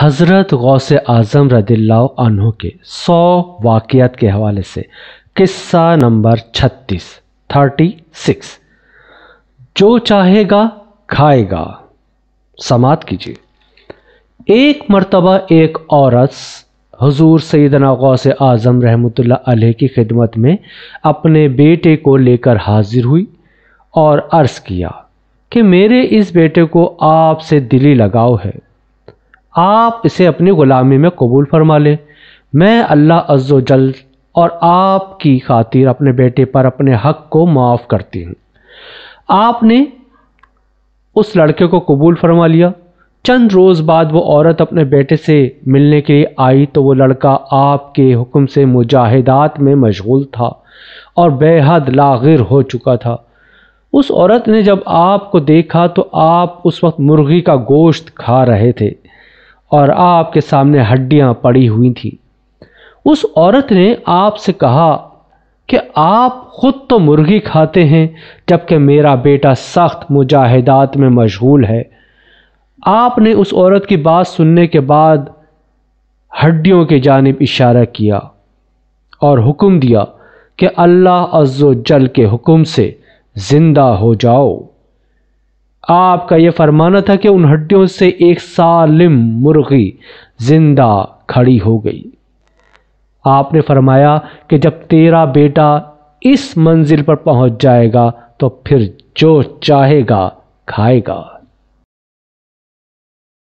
हज़रत गौस आज़म रदिल्ला के सौ वाक़ात के हवाले से किस्सा नंबर छत्तीस थर्टी सिक्स जो चाहेगा खाएगा समात कीजिए एक मरतबा एक औरत हजूर सैदना गौस आज़म रहमत अलैह की खिदमत में अपने बेटे को लेकर हाजिर हुई और अर्ज़ किया कि मेरे इस बेटे को आपसे दिली लगाव है आप इसे अपनी ग़ुलामी में कबूल फरमा लें मैं अल्लाह अज्जल और आपकी खातिर अपने बेटे पर अपने हक को माफ़ करती हूँ आपने उस लड़के को कबूल फरमा लिया चंद रोज़ बाद वो औरत अपने बेटे से मिलने के लिए आई तो वो लड़का आपके हुक्म से मुजाहिदात में मशगूल था और बेहद लागिर हो चुका था उस औरत ने जब आपको देखा तो आप उस वक्त मुर्गी का गोश्त खा रहे थे और आपके सामने हड्डियां पड़ी हुई थी उस औरत ने आपसे कहा कि आप खुद तो मुर्गी खाते हैं जबकि मेरा बेटा सख्त मुजाहिदात में मशगूल है आपने उस औरत की बात सुनने के बाद हड्डियों की जानब इशारा किया और हुक्म दिया कि अल्लाह अज्जो जल के हुक्म से ज़िंदा हो जाओ आपका यह फरमाना था कि उन हड्डियों से एक सालिम मुर्गी जिंदा खड़ी हो गई आपने फरमाया कि जब तेरा बेटा इस मंजिल पर पहुंच जाएगा तो फिर जो चाहेगा खाएगा